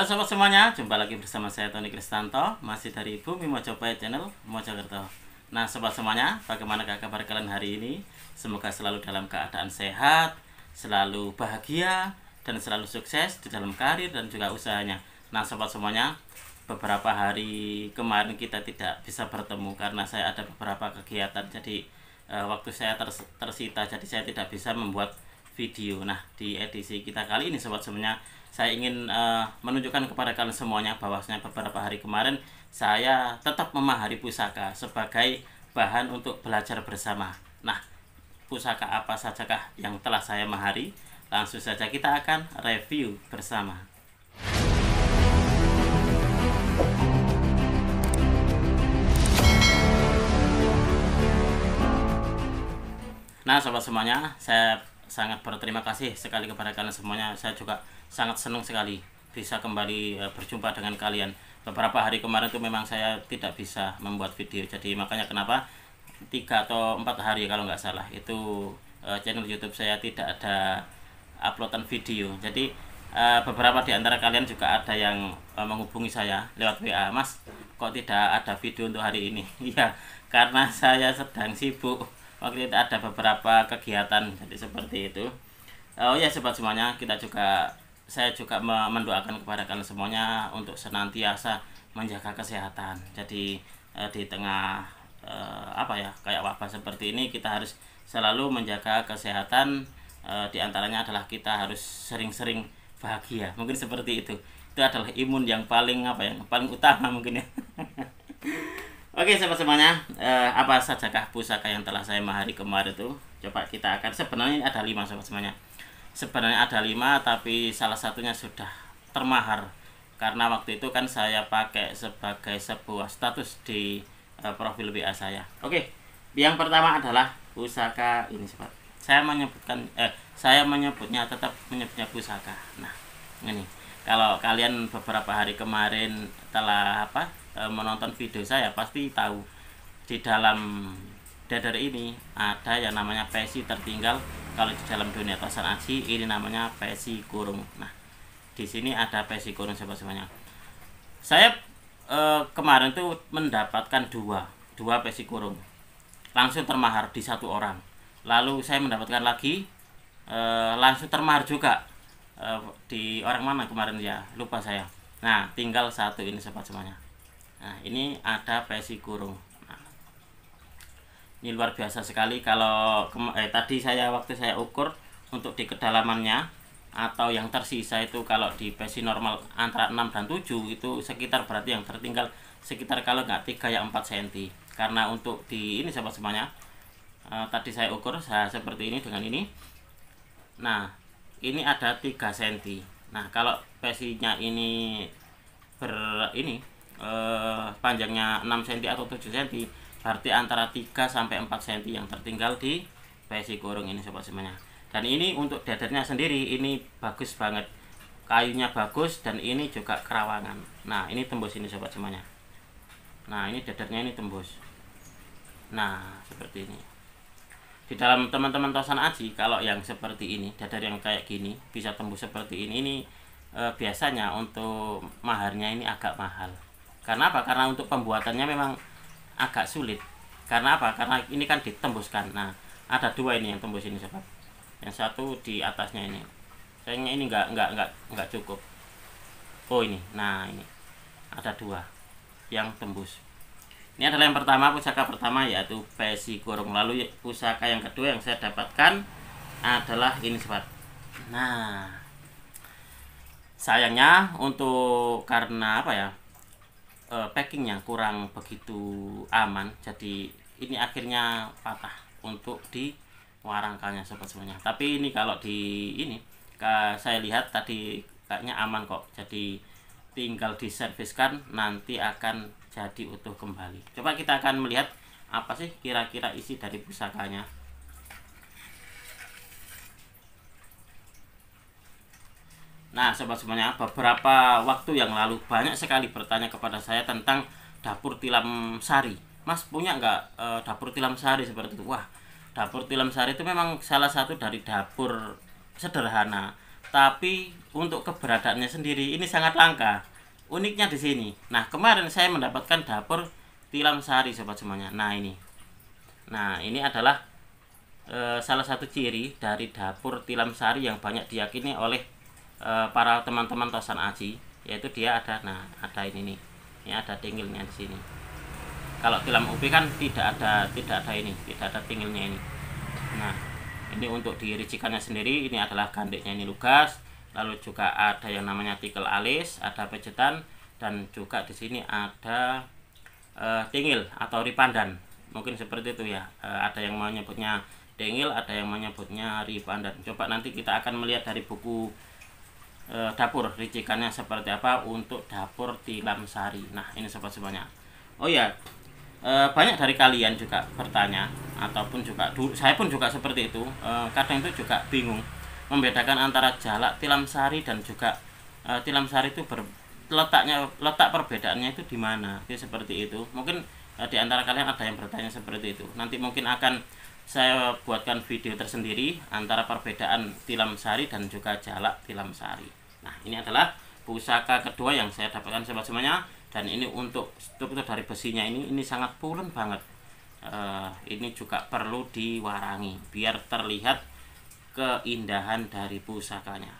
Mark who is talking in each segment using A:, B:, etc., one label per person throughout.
A: Halo sobat semuanya, jumpa lagi bersama saya Tony Kristanto Masih dari Bumi Mojopahit Channel, Mojokerto Nah sobat semuanya, bagaimana kabar kalian hari ini? Semoga selalu dalam keadaan sehat, selalu bahagia, dan selalu sukses di dalam karir dan juga usahanya Nah sobat semuanya, beberapa hari kemarin kita tidak bisa bertemu karena saya ada beberapa kegiatan Jadi eh, waktu saya ters tersita, jadi saya tidak bisa membuat video Nah di edisi kita kali ini sobat semuanya saya ingin uh, menunjukkan kepada kalian semuanya bahwasanya beberapa hari kemarin saya tetap memahari pusaka sebagai bahan untuk belajar bersama. Nah, pusaka apa sajakah yang telah saya mahari? Langsung saja kita akan review bersama. Nah, sobat semuanya, saya sangat berterima kasih sekali kepada kalian semuanya. Saya juga sangat senang sekali bisa kembali eh, berjumpa dengan kalian. Beberapa hari kemarin itu memang saya tidak bisa membuat video. Jadi makanya kenapa tiga atau empat hari kalau nggak salah itu eh, channel YouTube saya tidak ada uploadan video. Jadi eh, beberapa di antara kalian juga ada yang menghubungi saya lewat WA, Mas, kok tidak ada video untuk hari ini? Iya, karena saya sedang sibuk waktu itu ada beberapa kegiatan jadi seperti itu oh ya sobat semuanya kita juga saya juga mendoakan kepada kalian semuanya untuk senantiasa menjaga kesehatan jadi eh, di tengah eh, apa ya kayak wabah seperti ini kita harus selalu menjaga kesehatan eh, di antaranya adalah kita harus sering-sering bahagia mungkin seperti itu itu adalah imun yang paling apa ya paling utama mungkin ya Oke sahabat semuanya, eh, apa sajakah pusaka yang telah saya mahari kemarin itu? Coba kita akan sebenarnya ada lima sahabat semuanya. Sebenarnya ada lima tapi salah satunya sudah termahar karena waktu itu kan saya pakai sebagai sebuah status di eh, profil WA saya. Oke, yang pertama adalah pusaka ini sahabat. Saya menyebutkan, eh saya menyebutnya tetap menyebutnya pusaka. Nah ini kalau kalian beberapa hari kemarin telah apa Eh, menonton video saya pasti tahu di dalam dadar ini ada yang namanya PSI tertinggal kalau di dalam dunia pasar aksi ini namanya PSI kurung nah di sini ada PSI kurung siapa semuanya saya e, kemarin tuh mendapatkan dua dua PSI kurung langsung termahar di satu orang lalu saya mendapatkan lagi e, langsung termahar juga di orang mana kemarin ya lupa saya nah tinggal satu ini sobat semuanya nah ini ada pesi kurung nah, ini luar biasa sekali kalau eh, tadi saya waktu saya ukur untuk di kedalamannya atau yang tersisa itu kalau di pesi normal antara 6 dan 7 itu sekitar berarti yang tertinggal sekitar kalau nggak tiga ya 4 cm karena untuk di ini sahabat semuanya eh, tadi saya ukur saya nah, seperti ini dengan ini nah ini ada 3 cm nah kalau pesinya ini ber ini eh, panjangnya 6 cm atau 7 cm berarti antara 3 sampai 4 cm yang tertinggal di besi gorong ini sobat semuanya dan ini untuk dadarnya sendiri ini bagus banget kayunya bagus dan ini juga kerawangan nah ini tembus ini sobat semuanya nah ini dadarnya ini tembus nah seperti ini di dalam teman-teman tosan aji kalau yang seperti ini dadar yang kayak gini bisa tembus seperti ini ini e, biasanya untuk maharnya ini agak mahal karena apa? Karena untuk pembuatannya memang agak sulit. Karena apa? Karena ini kan ditembuskan. Nah, ada dua ini yang tembus ini sobat. Yang satu di atasnya ini. Sayangnya ini enggak enggak enggak enggak cukup. Oh ini, nah ini ada dua yang tembus. Ini adalah yang pertama pusaka pertama yaitu besi gorong lalu pusaka yang kedua yang saya dapatkan adalah ini sobat. Nah sayangnya untuk karena apa ya uh, eh, packingnya kurang begitu aman jadi ini akhirnya patah untuk di warangkanya sobat semuanya tapi ini kalau di ini saya lihat tadi kayaknya aman kok jadi tinggal diserviskan nanti akan jadi utuh kembali coba kita akan melihat apa sih kira-kira isi dari pusakanya Nah, sobat semuanya, beberapa waktu yang lalu banyak sekali bertanya kepada saya tentang dapur tilam sari. Mas punya nggak e, dapur tilam sari seperti itu? Wah, dapur tilam sari itu memang salah satu dari dapur sederhana, tapi untuk keberadaannya sendiri ini sangat langka. Uniknya di sini. Nah, kemarin saya mendapatkan dapur tilam sari sobat semuanya. Nah, ini. Nah, ini adalah e, salah satu ciri dari dapur tilam sari yang banyak diyakini oleh Eh, para teman-teman tosan aji yaitu dia ada nah ada ini nih ini ya, ada tingilnya di sini kalau tilam Ubi kan tidak ada tidak ada ini tidak ada tingilnya ini nah ini untuk diricikannya sendiri ini adalah gandiknya ini lugas lalu juga ada yang namanya tikel alis ada pecetan dan juga di sini ada uh, eh, tingil atau ripandan mungkin seperti itu ya uh, ada yang menyebutnya tingil ada yang menyebutnya ripandan coba nanti kita akan melihat dari buku e, dapur ricikannya seperti apa untuk dapur tilam sari nah ini sobat semuanya oh ya e, banyak dari kalian juga bertanya ataupun juga du, saya pun juga seperti itu e, kadang itu juga bingung membedakan antara jalak tilam sari dan juga e, tilam sari itu ber, letaknya letak perbedaannya itu di mana ya, seperti itu mungkin e, di antara kalian ada yang bertanya seperti itu nanti mungkin akan saya buatkan video tersendiri antara perbedaan tilam sari dan juga jalak tilam sari. Nah, ini adalah pusaka kedua yang saya dapatkan sobat semuanya dan ini untuk struktur dari besinya ini ini sangat pulen banget. Uh, ini juga perlu diwarangi biar terlihat keindahan dari pusakanya.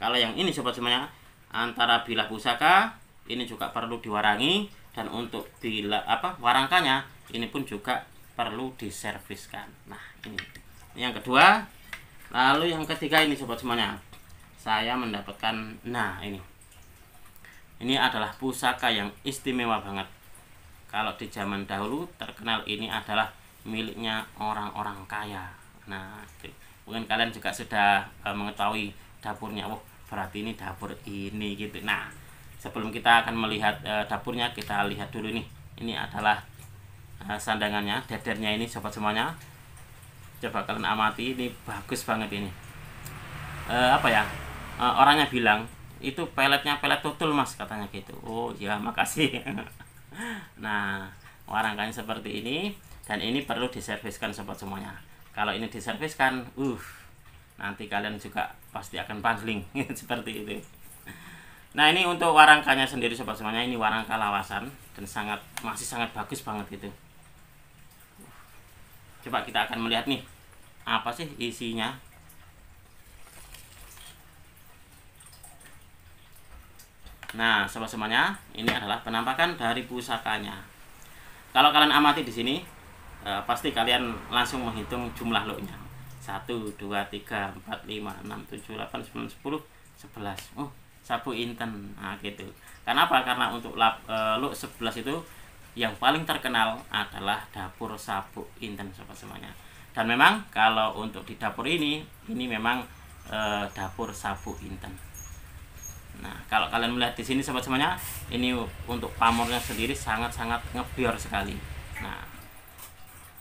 A: Kalau yang ini sobat semuanya antara bilah pusaka ini juga perlu diwarangi dan untuk bila apa warangkanya ini pun juga perlu diserviskan. Nah, ini. Yang kedua, lalu yang ketiga ini sobat semuanya saya mendapatkan nah ini ini adalah pusaka yang istimewa banget kalau di zaman dahulu terkenal ini adalah miliknya orang-orang kaya nah mungkin kalian juga sudah eh, mengetahui dapurnya wah berarti ini dapur ini gitu nah sebelum kita akan melihat eh, dapurnya kita lihat dulu nih ini adalah eh, sandangannya dedernya ini sobat semuanya coba kalian amati ini bagus banget ini e, apa ya uh, orangnya bilang itu peletnya pelet tutul mas katanya gitu oh ya makasih nah warangkanya seperti ini dan ini perlu diserviskan sobat semuanya kalau ini diserviskan uh nanti kalian juga pasti akan pangling seperti itu nah ini untuk warangkanya sendiri sobat semuanya ini warangka lawasan dan sangat masih sangat bagus banget gitu coba kita akan melihat nih apa sih isinya Nah, sobat semuanya, ini adalah penampakan dari pusakanya. Kalau kalian amati di sini, eh, pasti kalian langsung menghitung jumlah loknya. 1 2 3 4 5 6 7 8 9 10 11. Oh, sapu inten. Nah, gitu. Kenapa? Karena untuk lap, eh, luk 11 itu yang paling terkenal adalah dapur sapu inten sobat semuanya. Dan memang kalau untuk di dapur ini, ini memang eh, dapur sapu inten. Nah, kalau kalian melihat di sini sobat semuanya, ini untuk pamornya sendiri sangat-sangat ngebior sekali. Nah,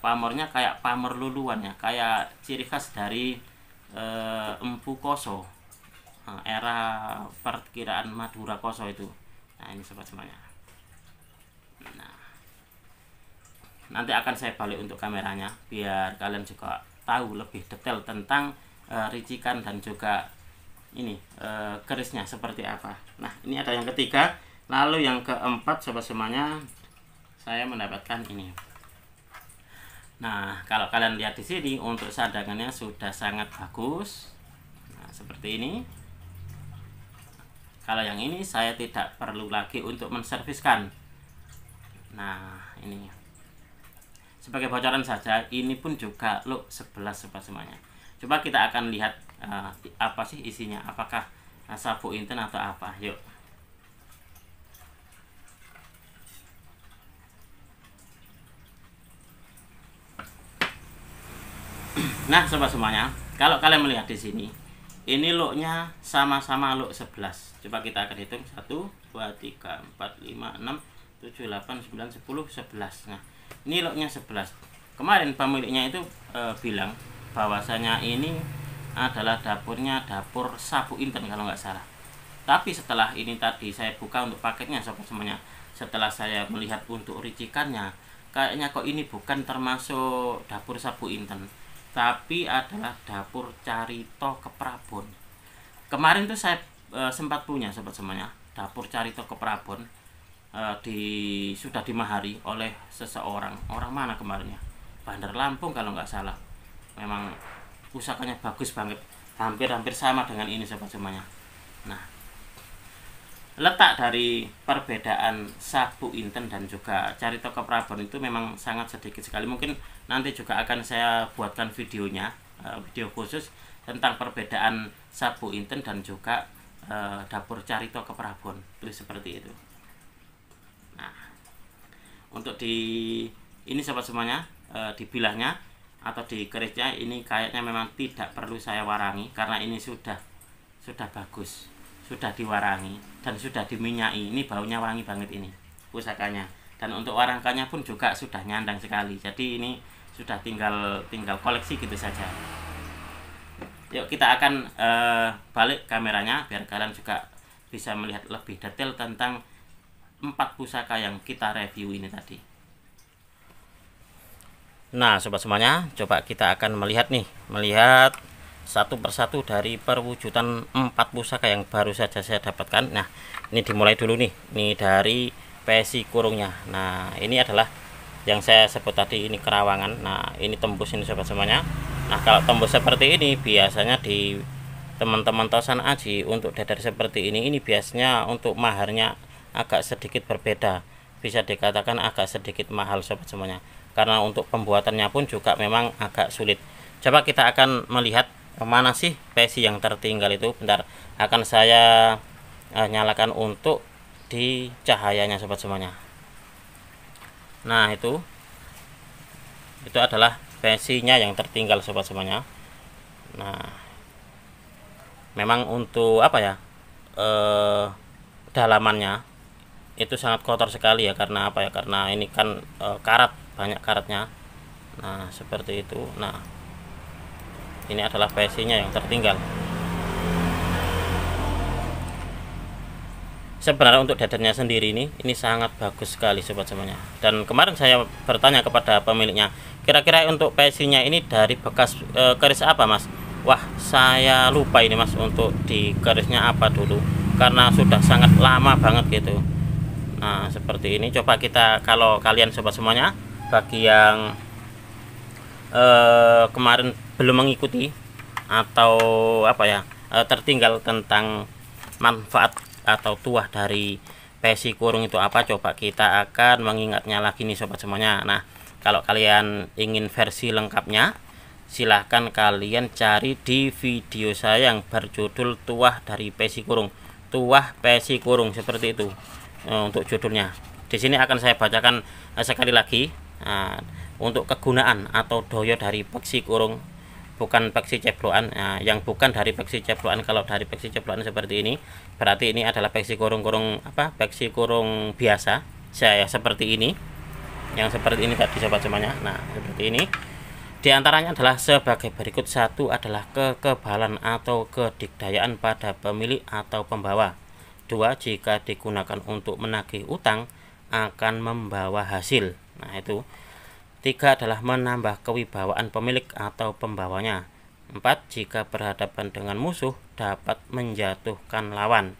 A: pamornya kayak pamor luluan ya, kayak ciri khas dari e, empu koso. Nah, era perkiraan Madura koso itu. Nah, ini sobat semuanya. Nah, nanti akan saya balik untuk kameranya biar kalian juga tahu lebih detail tentang e, ricikan dan juga ini e, kerisnya seperti apa nah ini ada yang ketiga lalu yang keempat sobat semuanya saya mendapatkan ini nah kalau kalian lihat di sini untuk sadangannya sudah sangat bagus nah, seperti ini kalau yang ini saya tidak perlu lagi untuk menserviskan nah ini sebagai bocoran saja ini pun juga look sebelas, sobat semuanya coba kita akan lihat uh, apa sih isinya apakah sapu sabu inten atau apa yuk nah sobat semuanya kalau kalian melihat di sini ini looknya sama-sama look 11 coba kita akan hitung 1 2 3 4 5 6 7 8 9 10 11 nah ini looknya 11 kemarin pemiliknya itu e, bilang bahwasanya ini adalah dapurnya dapur sapu inten kalau nggak salah tapi setelah ini tadi saya buka untuk paketnya sobat semuanya setelah saya melihat untuk ricikannya kayaknya kok ini bukan termasuk dapur sapu inten tapi adalah dapur carito keprabon kemarin tuh saya e, sempat punya sobat semuanya dapur carito keprabon e, di sudah dimahari oleh seseorang orang mana kemarinnya Bandar Lampung kalau nggak salah memang pusakanya bagus banget hampir-hampir sama dengan ini sobat semuanya nah letak dari perbedaan sabu inten dan juga cari toko prabon itu memang sangat sedikit sekali mungkin nanti juga akan saya buatkan videonya eh, video khusus tentang perbedaan sabu inten dan juga eh, dapur carito Prabon itu seperti itu nah untuk di ini sobat semuanya eh, di bilahnya atau di gereja ini kayaknya memang tidak perlu saya warangi karena ini sudah sudah bagus sudah diwarangi dan sudah diminyai ini baunya wangi banget ini pusakanya dan untuk warangkanya pun juga sudah nyandang sekali jadi ini sudah tinggal tinggal koleksi gitu saja yuk kita akan uh, balik kameranya biar kalian juga bisa melihat lebih detail tentang empat pusaka yang kita review ini tadi Nah, sobat semuanya, coba kita akan melihat nih, melihat satu persatu dari perwujudan empat pusaka yang baru saja saya dapatkan. Nah, ini dimulai dulu nih, ini dari pesi kurungnya. Nah, ini adalah yang saya sebut tadi ini kerawangan. Nah, ini tembus ini sobat semuanya. Nah, kalau tembus seperti ini biasanya di teman-teman tosan aji untuk dadar seperti ini ini biasanya untuk maharnya agak sedikit berbeda bisa dikatakan agak sedikit mahal sobat semuanya karena untuk pembuatannya pun juga memang agak sulit coba kita akan melihat mana sih pesi yang tertinggal itu bentar akan saya uh, nyalakan untuk di cahayanya sobat semuanya nah itu itu adalah pesinya yang tertinggal sobat semuanya nah memang untuk apa ya eh, dalamannya itu sangat kotor sekali ya karena apa ya karena ini kan e, karat banyak karatnya nah seperti itu nah ini adalah pc nya yang tertinggal sebenarnya untuk dadarnya sendiri ini ini sangat bagus sekali sobat semuanya dan kemarin saya bertanya kepada pemiliknya kira-kira untuk pc nya ini dari bekas e, keris apa mas wah saya lupa ini mas untuk di kerisnya apa dulu karena sudah sangat lama banget gitu nah seperti ini coba kita kalau kalian sobat semuanya bagi yang eh, kemarin belum mengikuti atau apa ya eh, tertinggal tentang manfaat atau tuah dari pesi kurung itu apa coba kita akan mengingatnya lagi nih sobat semuanya nah kalau kalian ingin versi lengkapnya silahkan kalian cari di video saya yang berjudul tuah dari pesi kurung tuah pesi kurung seperti itu Eh, untuk judulnya. Di sini akan saya bacakan eh, sekali lagi eh, untuk kegunaan atau doyo dari peksi kurung bukan peksi ceploan yang bukan dari peksi ceploan kalau dari peksi ceploan seperti ini berarti ini adalah peksi kurung-kurung apa peksi kurung biasa saya ya, seperti ini yang seperti ini tadi sobat semuanya nah seperti ini diantaranya adalah sebagai berikut satu adalah kekebalan atau kedikdayaan pada pemilik atau pembawa kedua jika digunakan untuk menagih utang akan membawa hasil nah itu tiga adalah menambah kewibawaan pemilik atau pembawanya empat jika berhadapan dengan musuh dapat menjatuhkan lawan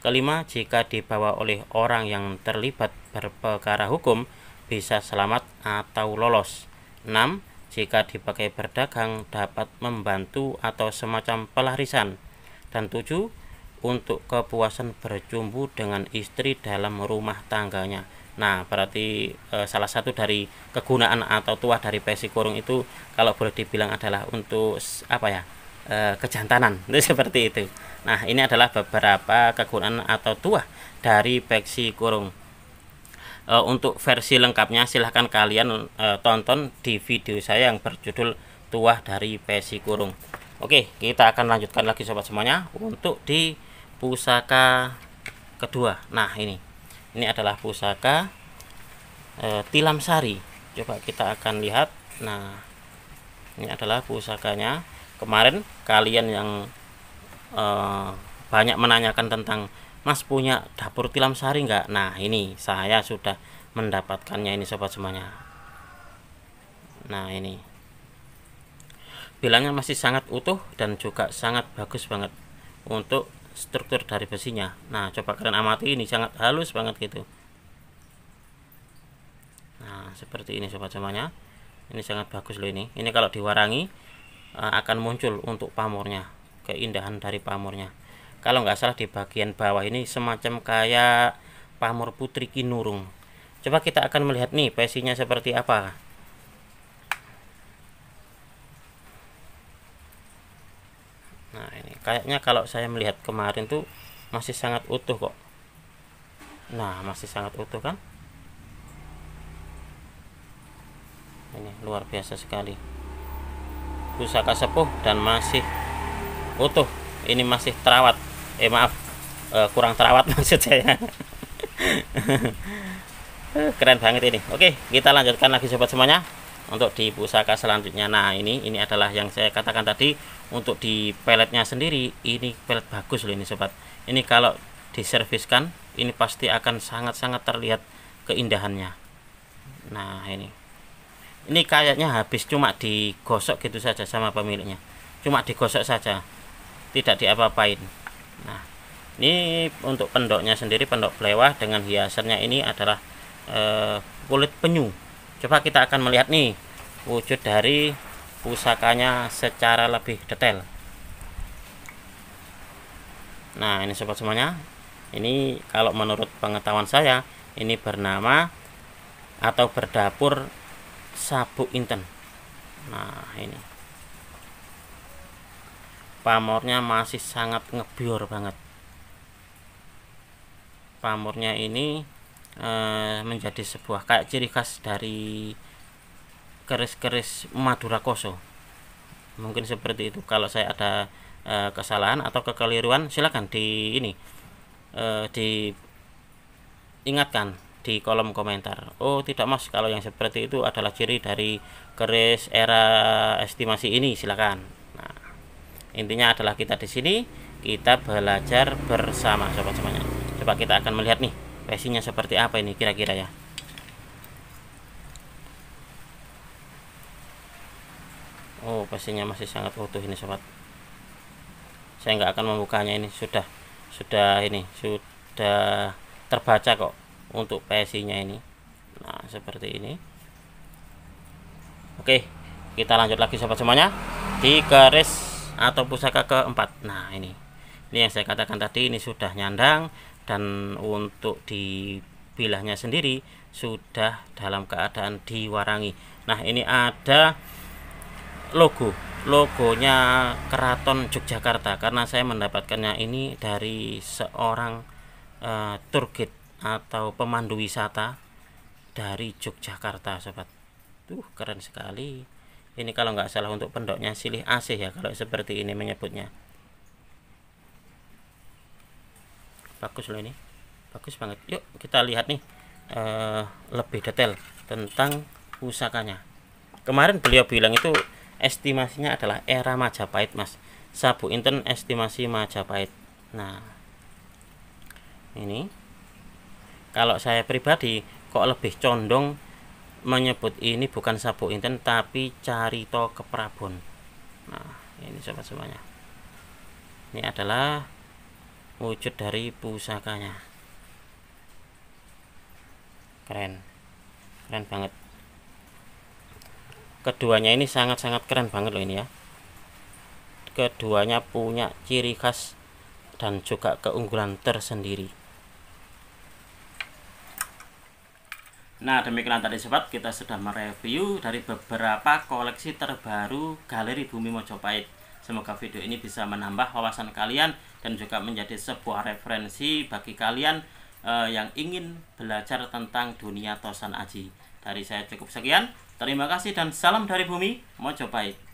A: kelima jika dibawa oleh orang yang terlibat berperkara hukum bisa selamat atau lolos enam Jika dipakai berdagang dapat membantu atau semacam pelarisan. Dan tujuh untuk kepuasan bercumbu dengan istri dalam rumah tangganya. Nah, berarti e, salah satu dari kegunaan atau tuah dari pesi kurung itu kalau boleh dibilang adalah untuk apa ya? E, kejantanan. Itu seperti itu. Nah, ini adalah beberapa kegunaan atau tuah dari peksi kurung. E, untuk versi lengkapnya silahkan kalian e, tonton di video saya yang berjudul tuah dari pesi kurung. Oke, kita akan lanjutkan lagi sobat semuanya untuk di pusaka kedua nah ini ini adalah pusaka e, eh, tilam sari coba kita akan lihat nah ini adalah pusakanya kemarin kalian yang e, banyak menanyakan tentang mas punya dapur tilam sari enggak? nah ini saya sudah mendapatkannya ini sobat semuanya nah ini bilangnya masih sangat utuh dan juga sangat bagus banget untuk struktur dari besinya nah coba kalian amati ini sangat halus banget gitu nah seperti ini sobat semuanya ini sangat bagus loh ini ini kalau diwarangi eh, akan muncul untuk pamornya keindahan dari pamornya kalau nggak salah di bagian bawah ini semacam kayak pamor putri kinurung coba kita akan melihat nih besinya seperti apa kayaknya kalau saya melihat kemarin tuh masih sangat utuh kok nah masih sangat utuh kan ini luar biasa sekali pusaka sepuh dan masih utuh ini masih terawat eh maaf eh, kurang terawat maksud saya keren banget ini oke kita lanjutkan lagi sobat semuanya untuk di pusaka selanjutnya nah ini ini adalah yang saya katakan tadi untuk di peletnya sendiri ini pelet bagus loh ini sobat ini kalau diserviskan ini pasti akan sangat-sangat terlihat keindahannya nah ini ini kayaknya habis cuma digosok gitu saja sama pemiliknya cuma digosok saja tidak diapa-apain nah ini untuk pendoknya sendiri pendok pelewah dengan hiasannya ini adalah eh, kulit penyu coba kita akan melihat nih wujud dari pusakanya secara lebih detail nah ini sobat semuanya ini kalau menurut pengetahuan saya ini bernama atau berdapur sabuk inten nah ini pamornya masih sangat ngebior banget pamornya ini e, menjadi sebuah kayak ciri khas dari keris-keris Madura Koso mungkin seperti itu kalau saya ada e, kesalahan atau kekeliruan silahkan di ini e, eh, di ingatkan di kolom komentar oh tidak mas kalau yang seperti itu adalah ciri dari keris era estimasi ini silakan nah, intinya adalah kita di sini kita belajar bersama sobat semuanya coba kita akan melihat nih Casingnya seperti apa ini kira-kira ya Oh pastinya masih sangat utuh ini sobat saya nggak akan membukanya ini sudah sudah ini sudah terbaca kok untuk PSI-nya ini nah seperti ini Oke kita lanjut lagi sobat semuanya di garis atau pusaka keempat nah ini ini yang saya katakan tadi ini sudah nyandang dan untuk di bilahnya sendiri sudah dalam keadaan diwarangi nah ini ada logo logonya Keraton Yogyakarta karena saya mendapatkannya ini dari seorang uh, eh, tour guide atau pemandu wisata dari Yogyakarta sobat tuh keren sekali ini kalau nggak salah untuk pendoknya silih AC ya kalau seperti ini menyebutnya bagus loh ini bagus banget yuk kita lihat nih uh, lebih detail tentang pusakanya kemarin beliau bilang itu estimasinya adalah era Majapahit mas Sabu Inten estimasi Majapahit nah ini kalau saya pribadi kok lebih condong menyebut ini bukan Sabu Inten tapi Carito Keprabon nah ini sobat semuanya ini adalah wujud dari pusakanya keren keren banget keduanya ini sangat-sangat keren banget loh ini ya keduanya punya ciri khas dan juga keunggulan tersendiri Nah demikian tadi sobat kita sudah mereview dari beberapa koleksi terbaru Galeri Bumi Mojopahit Semoga video ini bisa menambah wawasan kalian dan juga menjadi sebuah referensi bagi kalian uh, yang ingin belajar tentang dunia tosan aji. Dari saya cukup sekian. Terima kasih dan salam dari bumi. baik.